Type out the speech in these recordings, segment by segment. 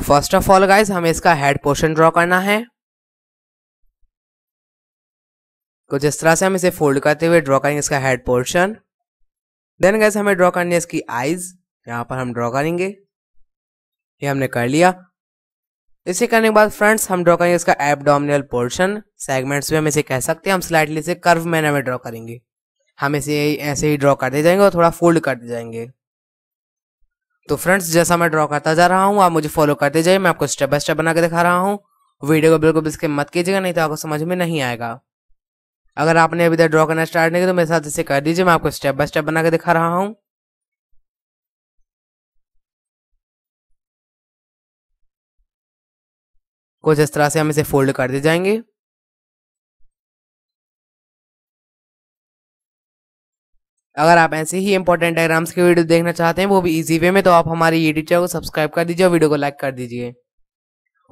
first of all guys हमें इसका head portion draw करना है कुछ तो इस तरह से हम इसे फोल्ड करते हुए ड्रॉ करेंगे इसका हेड पोर्शन देन गाइज हमें ड्रॉ करनी है इसकी आईज यहां पर हम ड्रॉ करेंगे ये हमने कर लिया इसे करने के बाद फ्रेंड्स हम ड्रॉ करेंगे इसका एबडोमिनल पोर्शन सेगमेंट्स भी हम इसे कह सकते हैं हम स्लाइडली से कर्व मैनर में ड्रॉ करेंगे हम इसे ऐसे ही ड्रॉ करते जाएंगे और थोड़ा फोल्ड करते जाएंगे तो फ्रेंड्स जैसा मैं ड्रॉ करता जा रहा हूँ आप मुझे फॉलो करते जाइए मैं आपको स्टेप बाय स्टेप बना के दिखा रहा हूँ वीडियो को बिल्कुल भी मत कीजिएगा नहीं तो आपको समझ में नहीं आएगा अगर आपने अभी तक ड्रॉ करना स्टार्ट नहीं किया तो मेरे साथ इसे कर दीजिए मैं आपको स्टेप बाय स्टेप बना के दिखा रहा हूँ कुछ इस तरह से हम इसे फोल्ड कर दिए जाएंगे अगर आप ऐसे ही इंपॉर्टेंट डायग्राम्स के वीडियो देखना चाहते हैं वो भी इजी वे में तो आप हमारे यूट्यूब चैनल को सब्सक्राइब कर दीजिए और वीडियो को लाइक कर दीजिए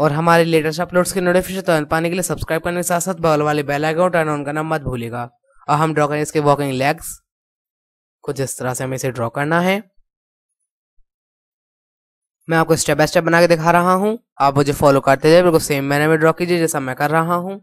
और हमारे लेटेस्ट अपलोड्स के नोटिफिकेशन तुरंत पाने के लिए सब्सक्राइब करने के साथ साथ बगल वाले बेल आइकन टर्न ऑन नाम मत भूलिएगा और हम ड्रॉ करें इसके वॉकिंग लेग्स कुछ इस तरह से हमें इसे ड्रॉ करना है मैं आपको स्टेप बाय स्टेप बना के दिखा रहा हूँ आप मुझे फॉलो करते जाए बिल्कुल सेम मैनर में ड्रॉ कीजिए जैसा मैं कर रहा हूँ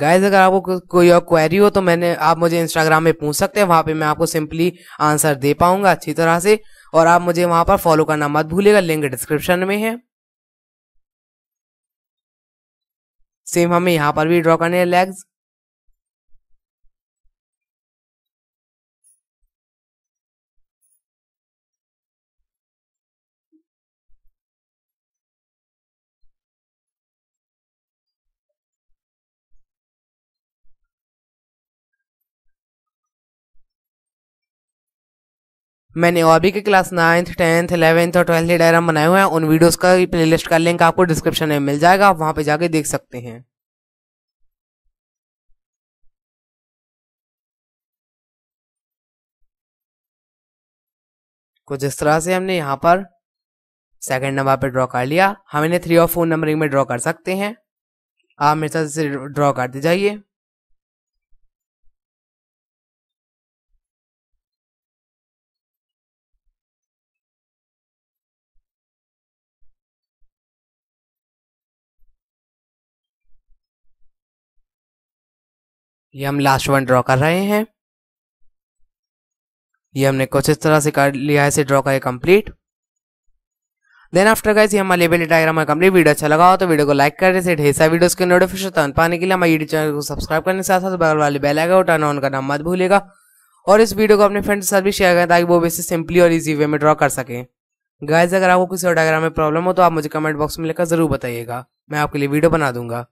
गाइज अगर आपको कोई और क्वेरी हो तो मैंने आप मुझे इंस्टाग्राम में पूछ सकते हैं वहां पे मैं आपको सिंपली आंसर दे पाऊंगा अच्छी तरह से और आप मुझे वहां पर फॉलो करना मत भूलिएगा लिंक डिस्क्रिप्शन में है सेम हमें यहाँ पर भी ड्रॉ करने हैं लेग्स मैंने और भी के क्लास नाइन्थ टेंथ इलेवंथ और ट्वेल्थ डायग्राम बनाए हुए हैं उन वीडियोस का प्लेलिस्ट का लिंक आपको डिस्क्रिप्शन में मिल जाएगा आप वहां पे जाके देख सकते हैं कुछ इस तरह से हमने यहाँ पर सेकंड नंबर पे ड्रॉ कर लिया हम इन्हें थ्री और फोर नंबरिंग में ड्रॉ कर सकते हैं आप मेरे साथ इसे ड्रॉ करते जाइए ये हम लास्ट वन ड्रॉ कर रहे हैं ये हमने कुछ इस तरह से कर लिया है इसे ड्रॉ का कंप्लीट देन आफ्टर गाइस ये हमारा लेवल डायग्राम है कंप्लीट वीडियो अच्छा लगा हो तो वीडियो को लाइक कर से ढेर सारे वीडियोस के नोटिफिकेशन पाने के लिए हमारे यूट्यूब चैनल को सब्सक्राइब करने साथ साथ बगल वाले बेल आएगा टर्न ऑन करना मत भूलेगा और इस वीडियो को अपने फ्रेंड के साथ भी शेयर करें ताकि वो इसे सिंपली और इजी वे में ड्रॉ कर सके गाइज अगर आपको किसी और डायग्राम में प्रॉब्लम हो तो आप मुझे कमेंट बॉक्स में लेकर जरूर बताइएगा मैं आपके लिए वीडियो बना दूंगा